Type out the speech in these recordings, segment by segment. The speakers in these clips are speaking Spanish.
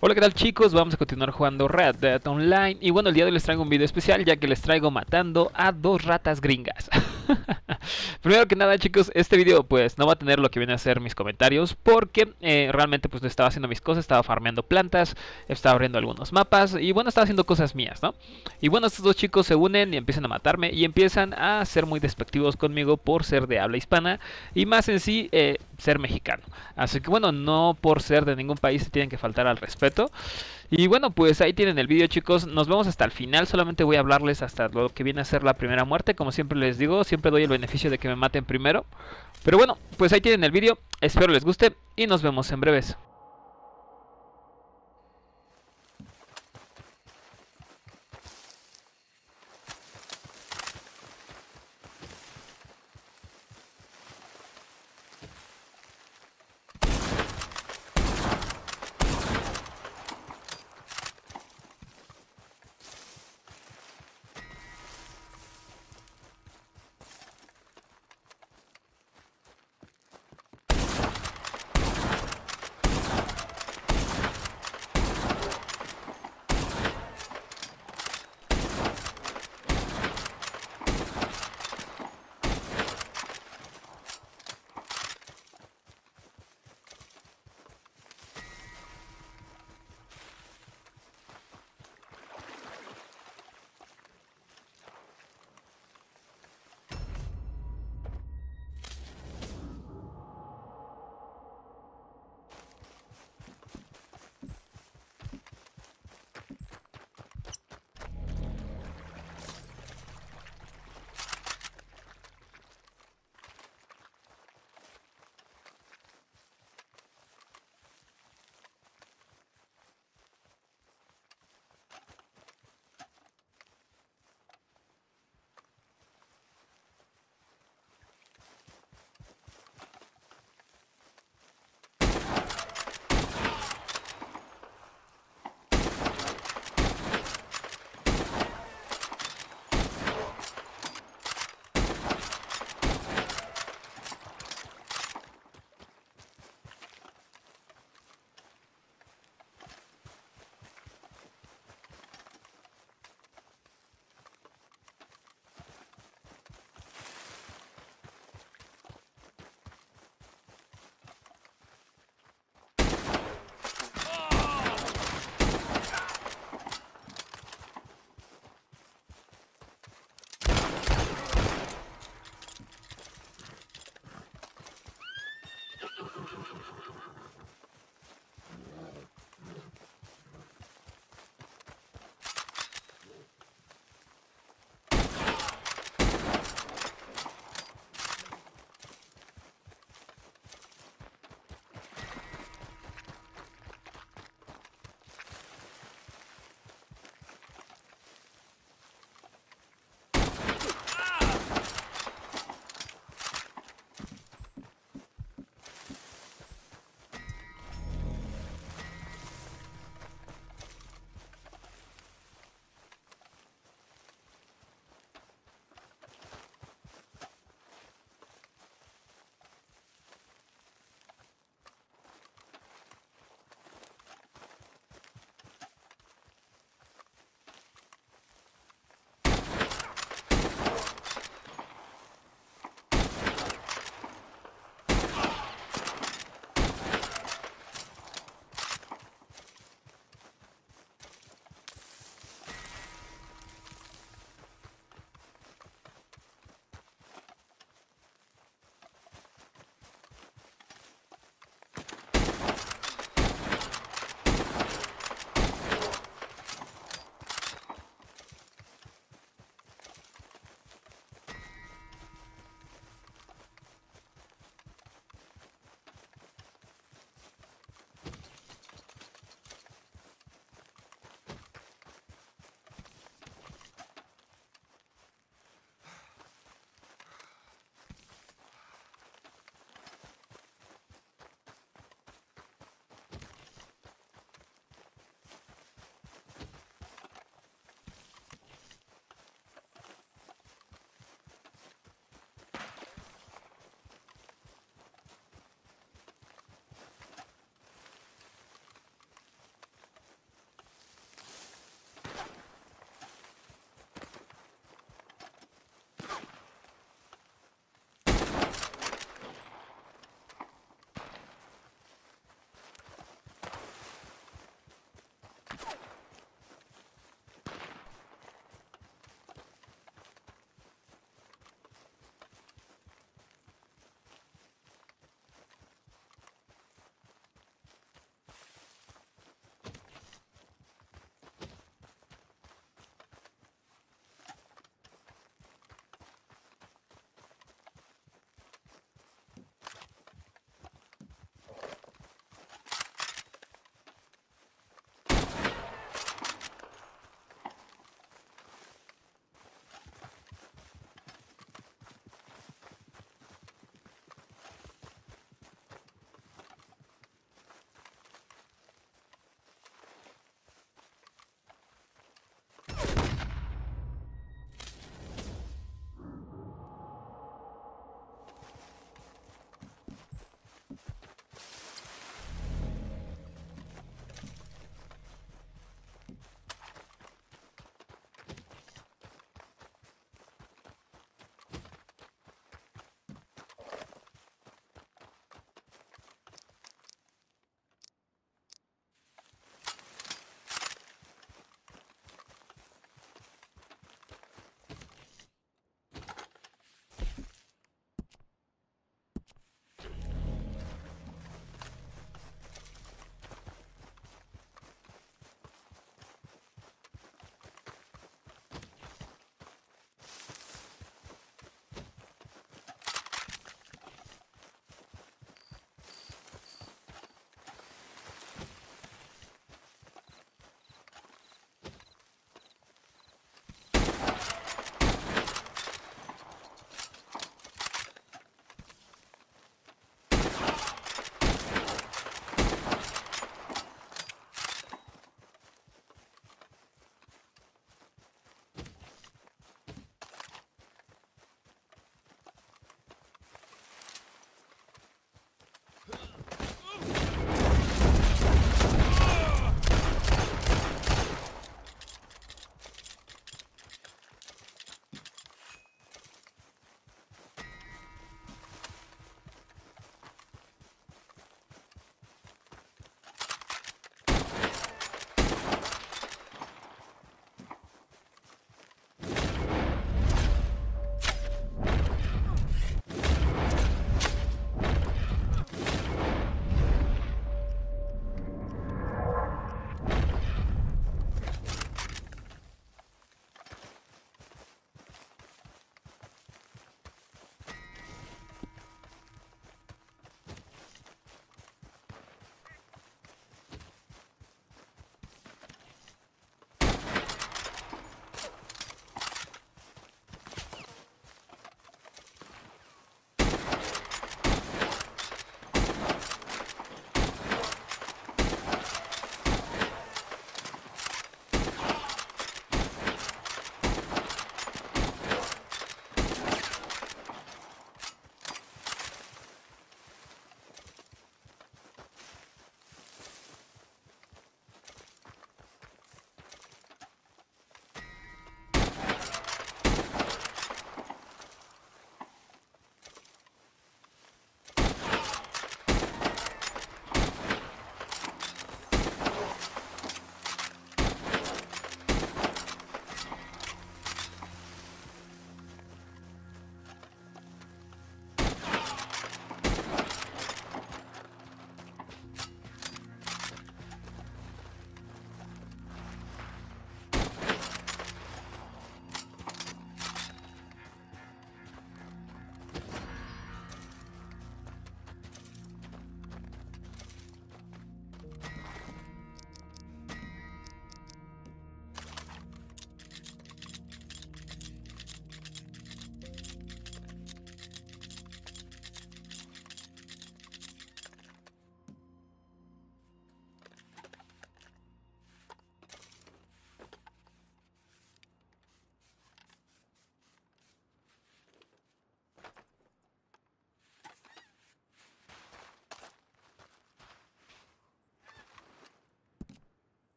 Hola qué tal chicos, vamos a continuar jugando Red Dead Online y bueno el día de hoy les traigo un video especial ya que les traigo matando a dos ratas gringas Primero que nada, chicos, este video pues no va a tener lo que viene a ser mis comentarios porque eh, realmente pues no estaba haciendo mis cosas, estaba farmeando plantas, estaba abriendo algunos mapas y bueno, estaba haciendo cosas mías, ¿no? Y bueno, estos dos chicos se unen y empiezan a matarme y empiezan a ser muy despectivos conmigo por ser de habla hispana y más en sí eh, ser mexicano. Así que bueno, no por ser de ningún país se tienen que faltar al respeto. Y bueno, pues ahí tienen el vídeo chicos, nos vemos hasta el final, solamente voy a hablarles hasta lo que viene a ser la primera muerte, como siempre les digo, siempre doy el beneficio de que me maten primero. Pero bueno, pues ahí tienen el vídeo, espero les guste y nos vemos en breves.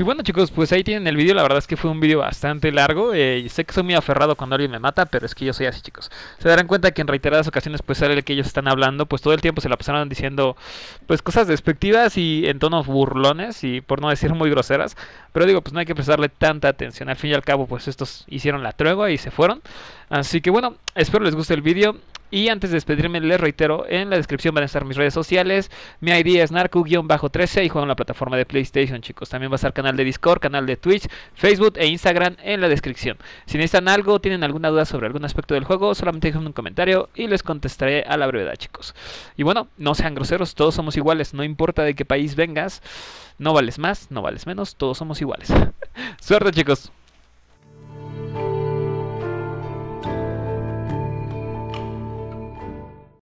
Y bueno chicos, pues ahí tienen el vídeo, la verdad es que fue un vídeo bastante largo, eh, sé que soy muy aferrado cuando alguien me mata, pero es que yo soy así chicos. Se darán cuenta que en reiteradas ocasiones pues sale el que ellos están hablando, pues todo el tiempo se la pasaron diciendo pues cosas despectivas y en tonos burlones y por no decir muy groseras, pero digo pues no hay que prestarle tanta atención, al fin y al cabo pues estos hicieron la tregua y se fueron. Así que bueno, espero les guste el vídeo. Y antes de despedirme, les reitero, en la descripción van a estar mis redes sociales. Mi ID es narco 13 y juego en la plataforma de PlayStation, chicos. También va a estar canal de Discord, canal de Twitch, Facebook e Instagram en la descripción. Si necesitan algo, tienen alguna duda sobre algún aspecto del juego, solamente dejen un comentario y les contestaré a la brevedad, chicos. Y bueno, no sean groseros, todos somos iguales, no importa de qué país vengas, no vales más, no vales menos, todos somos iguales. Suerte, chicos.